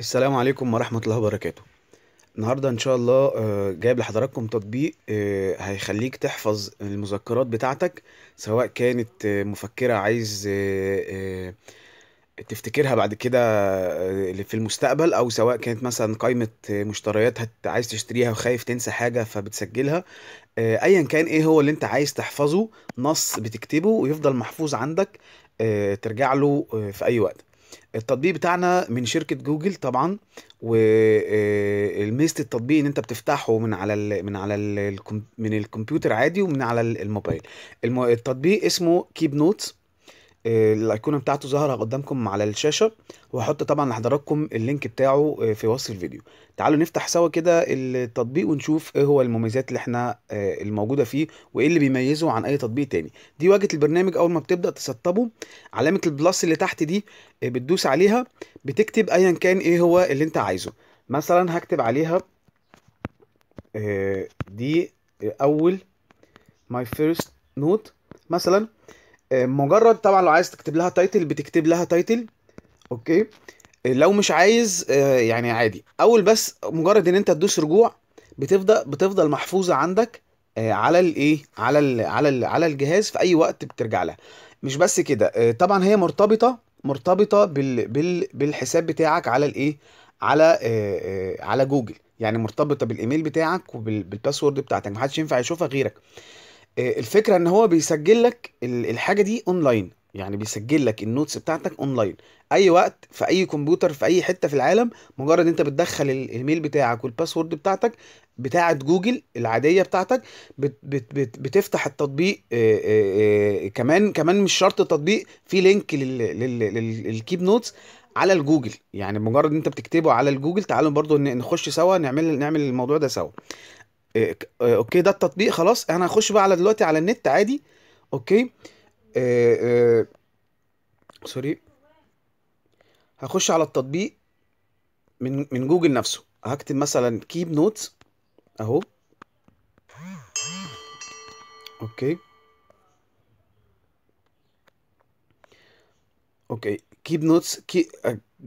السلام عليكم ورحمة الله وبركاته النهاردة إن شاء الله آه، جايب لحضراتكم تطبيق آه، هيخليك تحفظ المذكرات بتاعتك سواء كانت آه، مفكرة عايز تفتكرها بعد كده في المستقبل أو سواء كانت مثلا قائمة مشتريات عايز تشتريها وخايف تنسى حاجة فبتسجلها أيا كان إيه هو اللي أنت عايز تحفظه نص بتكتبه ويفضل محفوظ عندك ترجع له في أي وقت التطبيق بتاعنا من شركه جوجل طبعا والميزه آه، التطبيق ان انت بتفتحه من على ال من على ال من الكمبيوتر عادي ومن على الموبايل التطبيق اسمه كيب نوتس الايقونه بتاعته ظاهره قدامكم على الشاشه وهحط طبعا لحضراتكم اللينك بتاعه آه، في وصف الفيديو تعالوا نفتح سوا كده التطبيق ونشوف ايه هو المميزات اللي احنا آه، الموجوده فيه وايه اللي بيميزه عن اي تطبيق تاني دي واجهه البرنامج اول ما بتبدا تسطبه علامه البلس اللي تحت دي آه، بتدوس عليها بتكتب ايا كان ايه هو اللي انت عايزه مثلا هكتب عليها دي اول ماي فيرست نوت مثلا آه، مجرد طبعا لو عايز تكتب لها تايتل بتكتب لها تايتل اوكي آه، لو مش عايز آه، يعني عادي اول بس مجرد ان انت تدوس رجوع بتبدا بتفضل محفوظه عندك على الايه على الـ على الـ على الجهاز في اي وقت بترجع لها مش بس كده طبعا هي مرتبطه مرتبطه بالـ بالـ بالحساب بتاعك على الايه على على جوجل يعني مرتبطه بالايميل بتاعك وبالباسورد بتاعتك محدش ينفع يشوفها غيرك آه، الفكره ان هو بيسجل لك الحاجه دي اونلاين يعني بيسجل لك النوتس بتاعتك اونلاين اي وقت في اي كمبيوتر في اي حته في العالم مجرد انت بتدخل الايميل بتاعك والباسورد بتاعتك بتاعه جوجل العاديه بتاعتك بت بت بت بتفتح التطبيق آآ آه، آآ آه، كمان كمان مش شرط التطبيق في لينك للكيب نوتس على الجوجل يعني مجرد انت بتكتبه على الجوجل تعالوا برضو نخش سوا نعمل نعمل الموضوع ده سوا آه، آه، اوكي ده التطبيق خلاص انا هخش بقى على دلوقتي على النت عادي اوكي آه، سوري هخش على التطبيق من من جوجل نفسه هكتب مثلا كيب نوت اهو اوكي اوكي كيب نوتس كي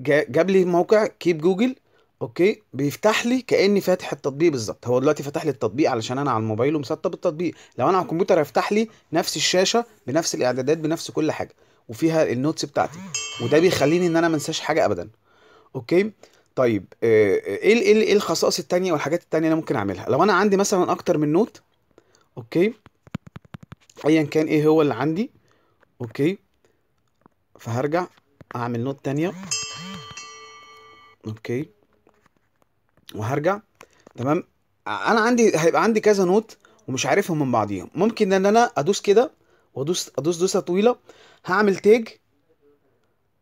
جاب لي موقع كيب جوجل اوكي بيفتح لي كاني فاتح التطبيق بالظبط هو دلوقتي فتح لي التطبيق علشان انا على الموبايل ومثبت التطبيق لو انا على الكمبيوتر هيفتح لي نفس الشاشه بنفس الاعدادات بنفس كل حاجه وفيها النوتس بتاعتي وده بيخليني ان انا ما انساش حاجه ابدا اوكي طيب آه، آه، ايه ايه ايه الخصائص التانية والحاجات التانية اللي ممكن اعملها لو انا عندي مثلا اكتر من نوت اوكي ايا كان ايه هو اللي عندي اوكي فهرجع اعمل نوت تانية اوكي وهرجع تمام انا عندي هيبقى عندي كذا نوت ومش عارفهم من بعضيهم ممكن ان انا ادوس كده وادوس ادوس دوسه طويله هعمل تيج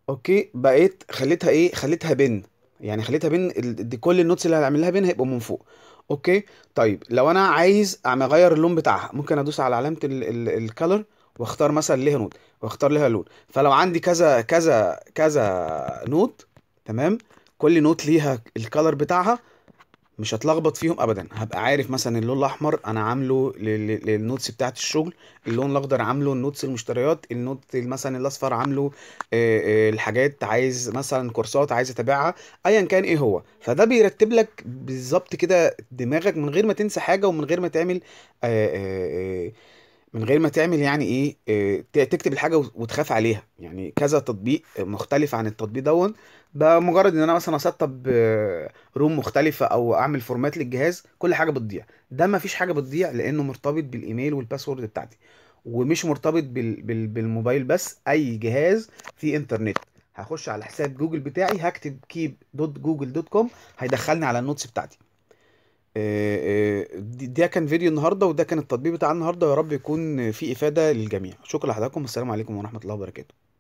اوكي بقيت خليتها ايه خليتها بن يعني خليتها بن دي كل النوتس اللي هعملها لها بن هيبقوا من فوق اوكي طيب لو انا عايز اعمل اغير اللون بتاعها ممكن ادوس على علامه الكالر واختار مثلا ليها نوت واختار ليها لون فلو عندي كذا كذا كذا نوت تمام كل نوت ليها الكالر بتاعها مش هتلخبط فيهم ابدا هبقى عارف مثلا اللون الاحمر انا عامله للنوتس بتاعه الشغل اللون الاخضر عامله النوتس المشتريات النوت مثلا الاصفر عامله الحاجات عايز مثلا كورسات عايز اتابعها ايا كان ايه هو فده بيرتب لك بالظبط كده دماغك من غير ما تنسى حاجه ومن غير ما تعمل آآ آآ من غير ما تعمل يعني ايه آه، تكتب الحاجه وتخاف عليها يعني كذا تطبيق مختلف عن التطبيق دون بمجرد ان انا مثلا اسطب آه، روم مختلفه او اعمل فورمات للجهاز كل حاجه بتضيع ده ما فيش حاجه بتضيع لانه مرتبط بالايميل والباسورد بتاعتي ومش مرتبط بال... بال... بالموبايل بس اي جهاز في انترنت هخش على حساب جوجل بتاعي هكتب كيب دوت جوجل دوت كوم هيدخلني على النوتس بتاعتي آه، آه، ده كان فيديو النهارده وده كان التطبيق بتاع النهارده يا رب يكون فيه افاده للجميع شكرا لحضراتكم والسلام عليكم ورحمه الله وبركاته